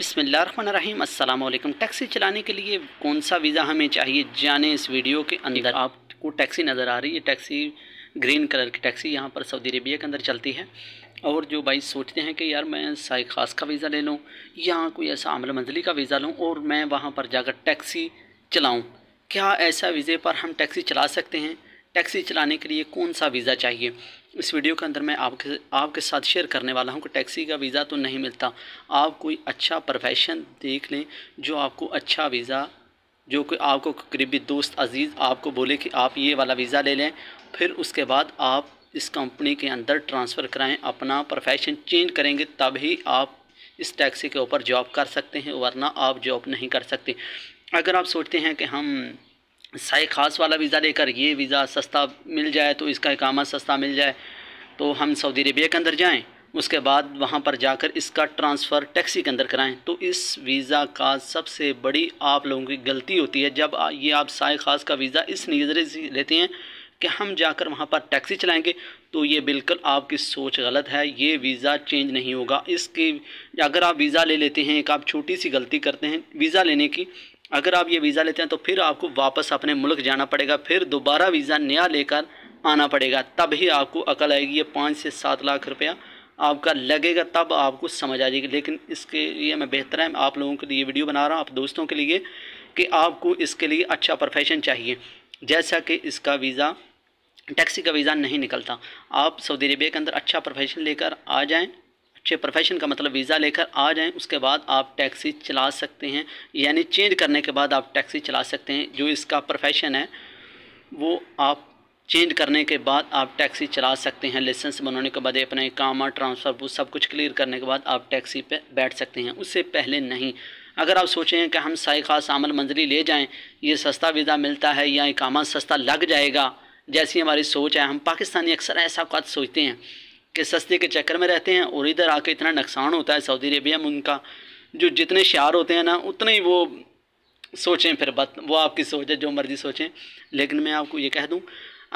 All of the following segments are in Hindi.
बिसमीम अल्लाम टैक्सी चलाने के लिए कौन सा वीज़ा हमें चाहिए जाने इस वीडियो के अंदर आपको टैक्सी नज़र आ रही है टैक्सी ग्रीन कलर की टैक्सी यहाँ पर सऊदी अरेबिया के अंदर चलती है और जो भाई सोचते हैं कि यार मैं साई खास का वीज़ा ले लूँ या कोई ऐसा अमल मंजिली का वीज़ा लूँ और मैं वहाँ पर जाकर टैक्सी चलाऊँ क्या ऐसा वीज़े पर हम टैक्सी चला सकते हैं टैक्सी चलाने के लिए कौन सा वीज़ा चाहिए इस वीडियो के अंदर मैं आपके आपके साथ शेयर करने वाला हूं कि टैक्सी का वीज़ा तो नहीं मिलता आप कोई अच्छा प्रोफेशन देख लें जो आपको अच्छा वीज़ा जो कोई आपको करीबी दोस्त अजीज़ आपको बोले कि आप ये वाला वीज़ा ले लें फिर उसके बाद आप इस कंपनी के अंदर ट्रांसफ़र कराएँ अपना प्रोफेशन चेंज करेंगे तभी आप इस टैक्सी के ऊपर जॉब कर सकते हैं वरना आप जॉब नहीं कर सकते अगर आप सोचते हैं कि हम साई खास वाला वीज़ा लेकर ये वीज़ा सस्ता मिल जाए तो इसका इकामा सस्ता मिल जाए तो हम सऊदी अरबिया के अंदर जाएँ उसके बाद वहाँ पर जाकर इसका ट्रांसफ़र टैक्सी के अंदर कराएं तो इस वीज़ा का सबसे बड़ी आप लोगों की गलती होती है जब ये आप साय खास का वीज़ा इस नज़रे से लेते हैं कि हम जाकर वहाँ पर टैक्सी चलाएंगे तो ये बिल्कुल आपकी सोच गलत है ये वीज़ा चेंज नहीं होगा इसकी अगर आप वीज़ा ले लेते हैं एक आप छोटी सी गलती करते हैं वीज़ा लेने की अगर आप ये वीज़ा लेते हैं तो फिर आपको वापस अपने मुल्क जाना पड़ेगा फिर दोबारा वीज़ा नया लेकर आना पड़ेगा तब ही आपको अकल आएगी ये पाँच से सात लाख रुपया आपका लगेगा तब आपको समझ आ जाएगी लेकिन इसके लिए मैं बेहतर है आप लोगों के लिए वीडियो बना रहा हूँ आप दोस्तों के लिए कि आपको इसके लिए अच्छा प्रोफेशन चाहिए जैसा कि इसका वीज़ा टैक्सी का वीज़ा नहीं निकलता आप सऊदी अरबिया के अंदर अच्छा प्रोफेशन लेकर आ जाएँ अच्छे प्रोफेशन का मतलब वीज़ा लेकर आ जाएं उसके बाद आप टैक्सी चला सकते हैं यानी चेंज करने के बाद आप टैक्सी चला सकते हैं जो इसका प्रोफेशन है वो आप चेंज करने के बाद आप टैक्सी चला सकते हैं लाइसेंस बनाने के बाद अपने कामा ट्रांसफ़र वो सब कुछ क्लियर करने के बाद आप टैक्सी पर बैठ सकते हैं उससे पहले नहीं अगर आप सोचें कि हम साई खास आमल मंजिली ले जाएं ये सस्ता वीज़ा मिलता है या इकामा सस्ता लग जाएगा जैसी हमारी सोच है हम पाकिस्तानी अक्सर ऐसा कद सोचते हैं कि सस्ते के चक्कर में रहते हैं और इधर आके इतना नुकसान होता है सऊदी अरेबिया में उनका जो जितने शार होते हैं ना उतने ही वो सोचें फिर बत वो आपकी सोच है जो मर्ज़ी सोचें लेकिन मैं आपको ये कह दूँ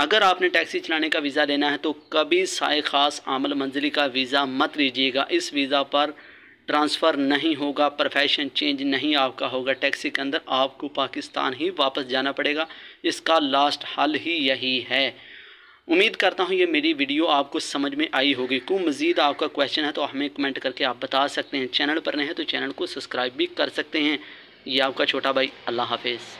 अगर आपने टैक्सी चलाने का वीज़ा लेना है तो कभी साय ख़ास आमल मंजिली का वीज़ा मत लीजिएगा इस वीज़ा पर ट्रांसफ़र नहीं होगा प्रोफेशन चेंज नहीं आपका होगा टैक्सी के अंदर आपको पाकिस्तान ही वापस जाना पड़ेगा इसका लास्ट हल ही यही है उम्मीद करता हूँ ये मेरी वीडियो आपको समझ में आई होगी को मज़ीद आपका क्वेश्चन है तो हमें कमेंट करके आप बता सकते हैं चैनल पर नहीं है तो चैनल को सब्सक्राइब भी कर सकते हैं ये आपका छोटा भाई अल्लाह हाफिज़